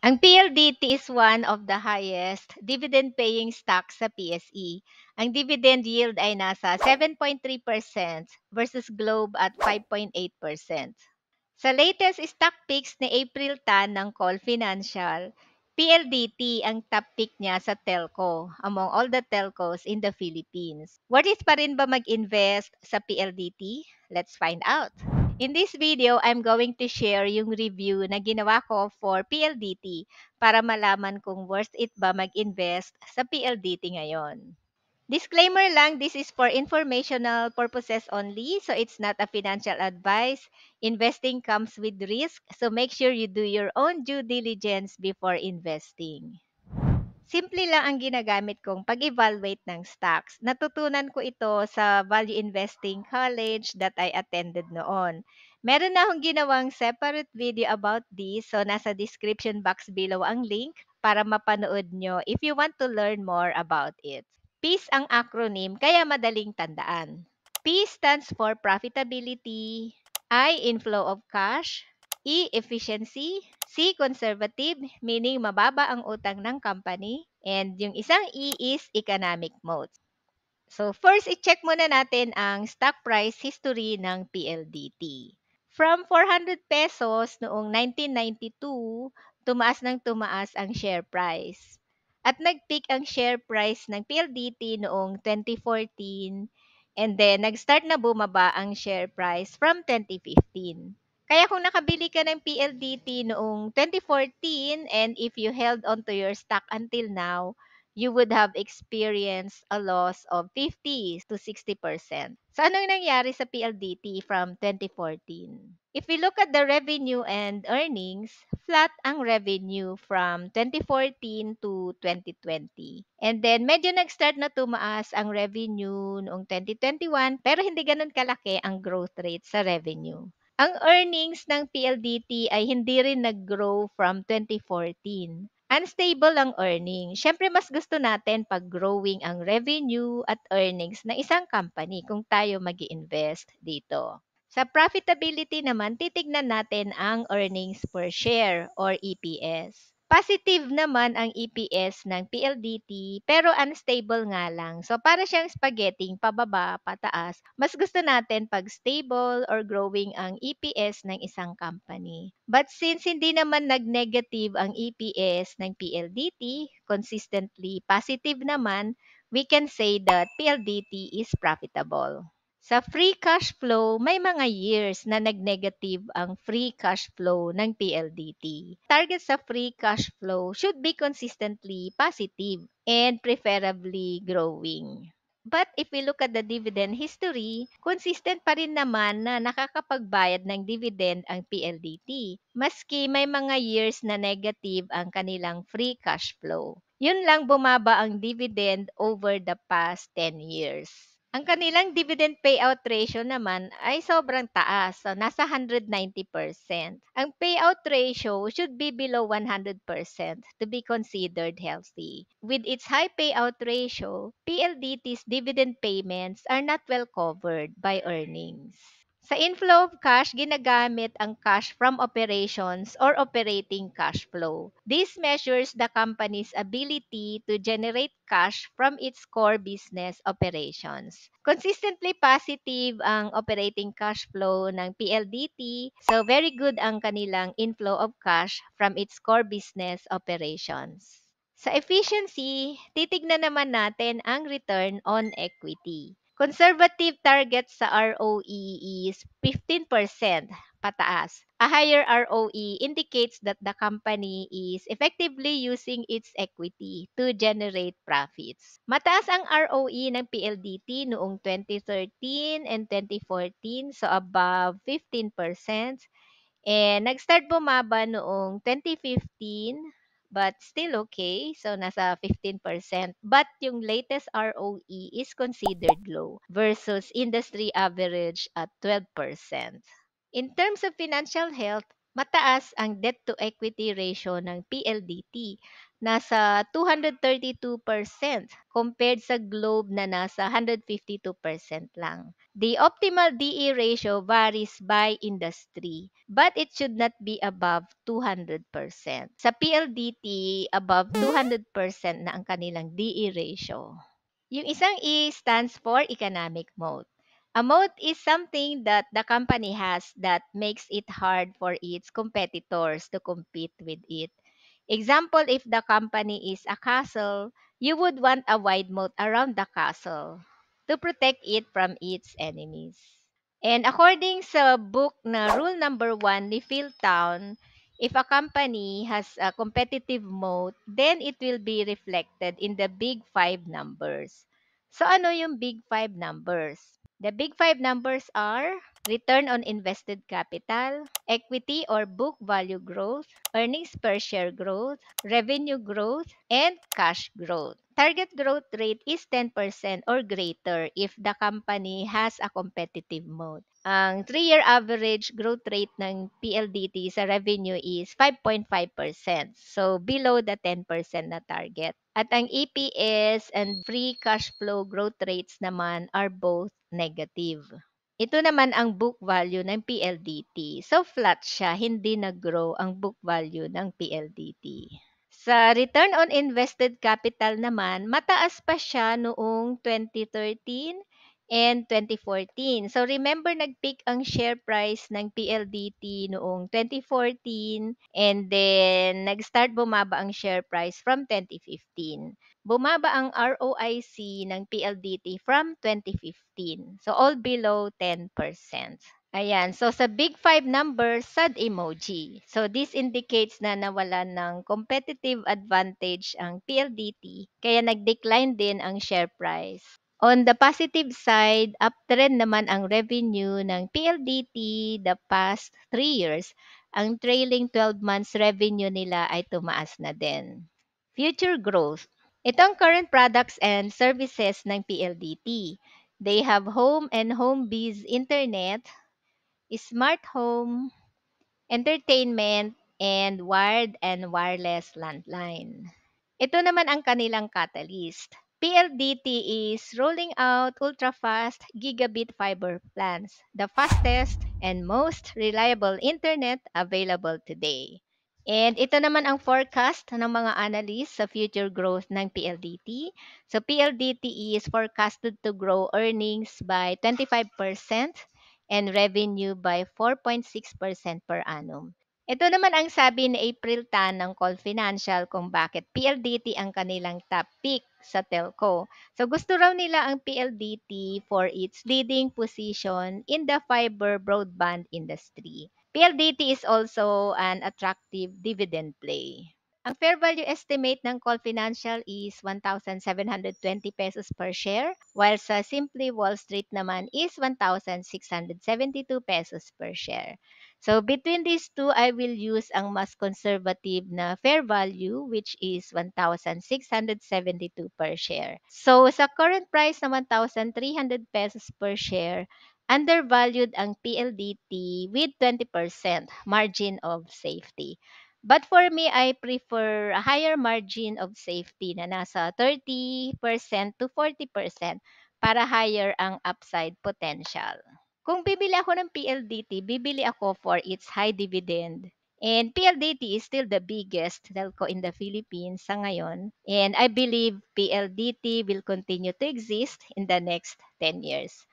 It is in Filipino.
Ang PLDT is one of the highest dividend-paying stocks sa PSE. Ang dividend yield ay nasa 7.3% versus Globe at 5.8%. Sa latest stock picks ni April Tan ng Call Financial, PLDT ang top pick niya sa telco among all the telcos in the Philippines. Worth it pa rin ba mag-invest sa PLDT? Let's find out. In this video, I'm going to share yung review na ginawa ko for PLDT para malaman kung worth it ba mag-invest sa PLDT ngayon. Disclaimer lang, this is for informational purposes only, so it's not a financial advice. Investing comes with risk, so make sure you do your own due diligence before investing simple lang ang ginagamit kong pag-evaluate ng stocks. Natutunan ko ito sa Value Investing College that I attended noon. Meron na akong ginawang separate video about this, so nasa description box below ang link para mapanood nyo if you want to learn more about it. PEACE ang acronym, kaya madaling tandaan. P stands for profitability, I, inflow of cash, E, efficiency, C, conservative, meaning mababa ang utang ng company. And yung isang E is economic mode. So first, i-check muna natin ang stock price history ng PLDT. From 400 pesos noong 1992, tumaas ng tumaas ang share price. At nag-peak ang share price ng PLDT noong 2014 and then nag-start na bumaba ang share price from 2015. Kaya kung nakabili ka ng PLDT noong 2014 and if you held on to your stock until now, you would have experienced a loss of 50 to 60%. So ano yung nangyari sa PLDT from 2014? If we look at the revenue and earnings, flat ang revenue from 2014 to 2020. And then medyo nag-start na tumaas ang revenue noong 2021 pero hindi ganun kalaki ang growth rate sa revenue. Ang earnings ng PLDT ay hindi rin nag-grow from 2014. Unstable ang earnings. Siyempre, mas gusto natin pag growing ang revenue at earnings ng isang company kung tayo mag invest dito. Sa profitability naman, titignan natin ang earnings per share or EPS. Positive naman ang EPS ng PLDT, pero unstable nga lang. So, para siyang spaghetti, pababa, pataas. Mas gusto natin pag stable or growing ang EPS ng isang company. But since hindi naman nag-negative ang EPS ng PLDT, consistently positive naman, we can say that PLDT is profitable. Sa free cash flow, may mga years na nag-negative ang free cash flow ng PLDT. Target sa free cash flow should be consistently positive and preferably growing. But if we look at the dividend history, consistent pa rin naman na nakakapagbayad ng dividend ang PLDT, maski may mga years na negative ang kanilang free cash flow. Yun lang bumaba ang dividend over the past 10 years. Ang kanilang dividend payout ratio naman ay sobrang taas, so nasa 190%. Ang payout ratio should be below 100% to be considered healthy. With its high payout ratio, PLDT's dividend payments are not well covered by earnings. Sa inflow of cash, ginagamit ang cash from operations or operating cash flow. This measures the company's ability to generate cash from its core business operations. Consistently positive ang operating cash flow ng PLDT, so very good ang kanilang inflow of cash from its core business operations. Sa efficiency, titignan naman natin ang return on equity. Conservative target sa ROE is 15% pataas. A higher ROE indicates that the company is effectively using its equity to generate profits. Mataas ang ROE ng PLDT noong 2013 and 2014, so above 15%. And nag-start bumaba noong 2015 but still okay. So, nasa 15%. But yung latest ROE is considered low versus industry average at 12%. In terms of financial health, Mataas ang debt to equity ratio ng PLDT, nasa 232% compared sa globe na nasa 152% lang. The optimal DE ratio varies by industry, but it should not be above 200%. Sa PLDT, above 200% na ang kanilang DE ratio. Yung isang E stands for economic mode. A moat is something that the company has that makes it hard for its competitors to compete with it. Example, if the company is a castle, you would want a wide moat around the castle to protect it from its enemies. And according sa book na rule number one ni Phil Town, if a company has a competitive moat, then it will be reflected in the big five numbers. So ano yung big five numbers? The big five numbers are return on invested capital, equity or book value growth, earnings per share growth, revenue growth, and cash growth. Target growth rate is 10% or greater if the company has a competitive mode. Ang 3-year average growth rate ng PLDT sa revenue is 5.5%, so below the 10% na target. At ang EPS and free cash flow growth rates naman are both negative. Ito naman ang book value ng PLDT. So flat siya, hindi nag-grow ang book value ng PLDT. Sa return on invested capital naman, mataas pa siya noong 2013 and 2014. So remember nag-peak ang share price ng PLDT noong 2014 and then nag-start bumaba ang share price from 2015. Bumaba ang ROIC ng PLDT from 2015. So all below 10%. Ayan. So, sa big five number, sad emoji. So, this indicates na nawala ng competitive advantage ang PLDT, kaya nag-decline din ang share price. On the positive side, uptrend naman ang revenue ng PLDT the past 3 years. Ang trailing 12 months revenue nila ay tumaas na din. Future growth. Itong current products and services ng PLDT. They have home and home-based internet, smart home, entertainment, and wired and wireless landline. Ito naman ang kanilang catalyst. PLDT e is rolling out ultra-fast gigabit fiber plans, the fastest and most reliable internet available today. And ito naman ang forecast ng mga analysts sa future growth ng PLDT. E. So PLDT e is forecasted to grow earnings by 25% and revenue by 4.6% per annum. Ito naman ang sabi ni April Tan ng Call Financial kung bakit PLDT ang kanilang top pick sa telco. So gusto raw nila ang PLDT for its leading position in the fiber broadband industry. PLDT is also an attractive dividend play. Ang fair value estimate ng Call Financial is 1,720 pesos per share, while sa Simply Wall Street naman is 1,672 pesos per share. So between these two, I will use ang mas conservative na fair value which is 1,672 per share. So sa current price na 1,300 pesos per share, undervalued ang PLDT with 20% margin of safety. But for me, I prefer a higher margin of safety na nasa 30% to 40% para higher ang upside potential. Kung bibili ako ng PLDT, bibili ako for its high dividend And PLDT is still the biggest telco in the Philippines sa ngayon. And I believe PLDT will continue to exist in the next 10 years.